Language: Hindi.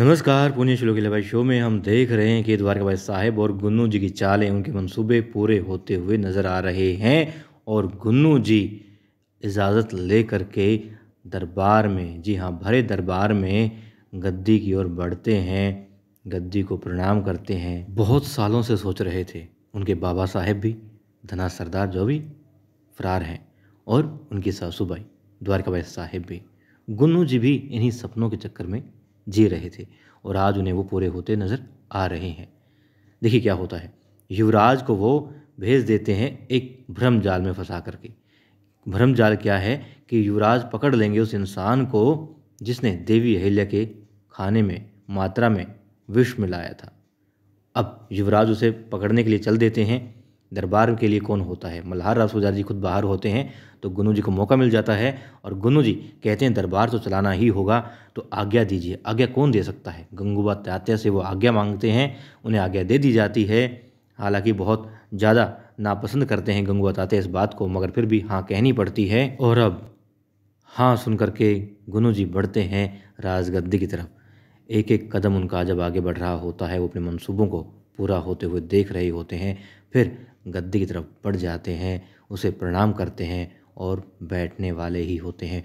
नमस्कार पुण्य श्लोक भाई शो में हम देख रहे हैं कि द्वारका भाई साहेब और गुन्नू जी की चालें उनके मंसूबे पूरे होते हुए नज़र आ रहे हैं और गुन्नू जी इजाज़त ले कर के दरबार में जी हाँ भरे दरबार में गद्दी की ओर बढ़ते हैं गद्दी को प्रणाम करते हैं बहुत सालों से सोच रहे थे उनके बाबा साहेब भी धना सरदार जो भी फरार हैं और उनकी सासूबाई द्वारका भाई साहेब भी गुन्नू जी भी इन्हीं सपनों के चक्कर में जी रहे थे और आज उन्हें वो पूरे होते नज़र आ रहे हैं देखिए क्या होता है युवराज को वो भेज देते हैं एक भ्रम जाल में फंसा करके भ्रम जाल क्या है कि युवराज पकड़ लेंगे उस इंसान को जिसने देवी अहिल्या के खाने में मात्रा में विष मिलाया था अब युवराज उसे पकड़ने के लिए चल देते हैं दरबार के लिए कौन होता है मल्हार राव सुजान जी खुद बाहर होते हैं तो गुनू जी को मौका मिल जाता है और गुनू जी कहते हैं दरबार तो चलाना ही होगा तो आज्ञा दीजिए आज्ञा कौन दे सकता है गंगूबा त्यात्या से वो आज्ञा मांगते हैं उन्हें आज्ञा दे दी जाती है हालांकि बहुत ज़्यादा नापसंद करते हैं गंगूबा तात्या इस बात को मगर फिर भी हाँ कहनी पड़ती है और अब हाँ सुन करके गुनू जी बढ़ते हैं राजगद्दी की तरफ एक एक कदम उनका जब आगे बढ़ रहा होता है वो अपने मनसूबों को पूरा होते हुए देख रहे होते हैं फिर गद्दी की तरफ बढ़ जाते हैं उसे प्रणाम करते हैं और बैठने वाले ही होते हैं